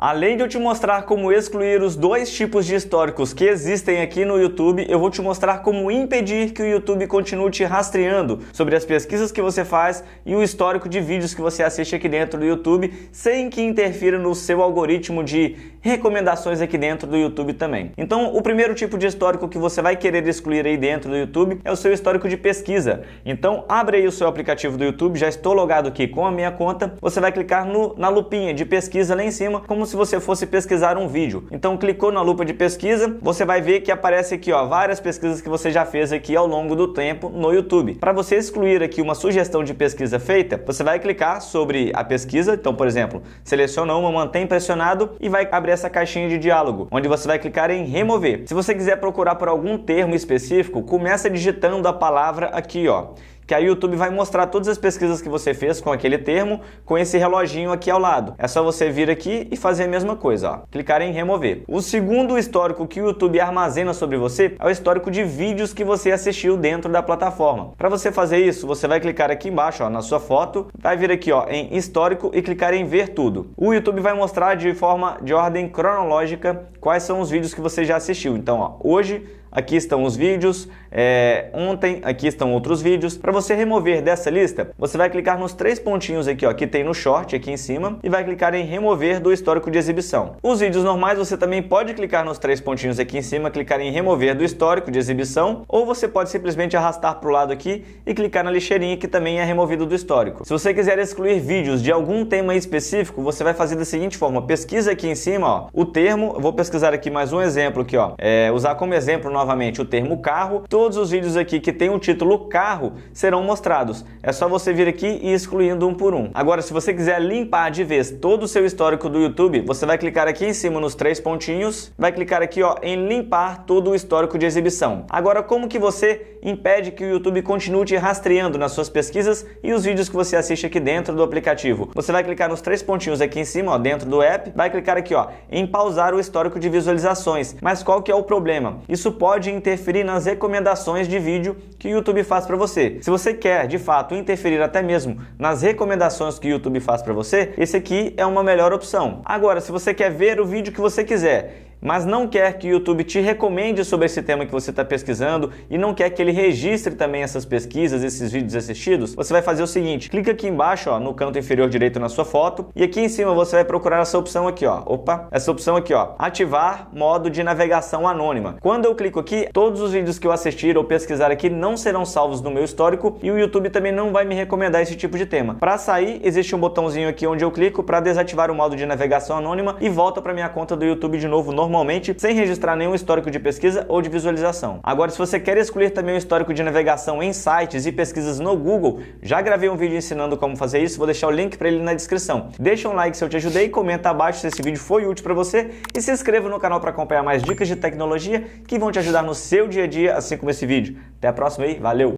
Além de eu te mostrar como excluir os dois tipos de históricos que existem aqui no YouTube, eu vou te mostrar como impedir que o YouTube continue te rastreando sobre as pesquisas que você faz e o histórico de vídeos que você assiste aqui dentro do YouTube, sem que interfira no seu algoritmo de recomendações aqui dentro do YouTube também. Então, o primeiro tipo de histórico que você vai querer excluir aí dentro do YouTube é o seu histórico de pesquisa. Então, abre aí o seu aplicativo do YouTube, já estou logado aqui com a minha conta, você vai clicar no, na lupinha de pesquisa lá em cima, como se você fosse pesquisar um vídeo. Então clicou na lupa de pesquisa, você vai ver que aparece aqui ó, várias pesquisas que você já fez aqui ao longo do tempo no YouTube. Para você excluir aqui uma sugestão de pesquisa feita, você vai clicar sobre a pesquisa, então por exemplo, seleciona uma, mantém pressionado e vai abrir essa caixinha de diálogo, onde você vai clicar em remover. Se você quiser procurar por algum termo específico, começa digitando a palavra aqui ó, que aí o YouTube vai mostrar todas as pesquisas que você fez com aquele termo com esse reloginho aqui ao lado. É só você vir aqui e fazer a mesma coisa, ó. clicar em remover. O segundo histórico que o YouTube armazena sobre você é o histórico de vídeos que você assistiu dentro da plataforma. Para você fazer isso, você vai clicar aqui embaixo ó, na sua foto, vai vir aqui ó, em histórico e clicar em ver tudo. O YouTube vai mostrar de forma de ordem cronológica quais são os vídeos que você já assistiu. Então, ó, hoje Aqui estão os vídeos, é, ontem, aqui estão outros vídeos. Para você remover dessa lista, você vai clicar nos três pontinhos aqui, ó, que tem no short aqui em cima, e vai clicar em remover do histórico de exibição. Os vídeos normais você também pode clicar nos três pontinhos aqui em cima, clicar em remover do histórico de exibição, ou você pode simplesmente arrastar para o lado aqui e clicar na lixeirinha que também é removido do histórico. Se você quiser excluir vídeos de algum tema específico, você vai fazer da seguinte forma: pesquisa aqui em cima, ó, o termo. vou pesquisar aqui mais um exemplo aqui, ó, é, usar como exemplo novamente novamente o termo carro, todos os vídeos aqui que tem o título carro serão mostrados. É só você vir aqui e excluindo um por um. Agora, se você quiser limpar de vez todo o seu histórico do YouTube, você vai clicar aqui em cima nos três pontinhos, vai clicar aqui ó, em limpar todo o histórico de exibição. Agora, como que você impede que o YouTube continue te rastreando nas suas pesquisas e os vídeos que você assiste aqui dentro do aplicativo? Você vai clicar nos três pontinhos aqui em cima, ó, dentro do app, vai clicar aqui ó, em pausar o histórico de visualizações. Mas qual que é o problema? Isso pode pode interferir nas recomendações de vídeo que o YouTube faz para você. Se você quer, de fato, interferir até mesmo nas recomendações que o YouTube faz para você, esse aqui é uma melhor opção. Agora, se você quer ver o vídeo que você quiser mas não quer que o YouTube te recomende sobre esse tema que você está pesquisando e não quer que ele registre também essas pesquisas, esses vídeos assistidos, você vai fazer o seguinte: clica aqui embaixo, ó, no canto inferior direito na sua foto, e aqui em cima você vai procurar essa opção aqui, ó. Opa, essa opção aqui, ó, ativar modo de navegação anônima. Quando eu clico aqui, todos os vídeos que eu assistir ou pesquisar aqui não serão salvos no meu histórico e o YouTube também não vai me recomendar esse tipo de tema. Para sair, existe um botãozinho aqui onde eu clico para desativar o modo de navegação anônima e volta para minha conta do YouTube de novo normal normalmente sem registrar nenhum histórico de pesquisa ou de visualização. Agora, se você quer excluir também o histórico de navegação em sites e pesquisas no Google, já gravei um vídeo ensinando como fazer isso, vou deixar o link para ele na descrição. Deixa um like se eu te ajudei, comenta abaixo se esse vídeo foi útil para você e se inscreva no canal para acompanhar mais dicas de tecnologia que vão te ajudar no seu dia a dia, assim como esse vídeo. Até a próxima e valeu!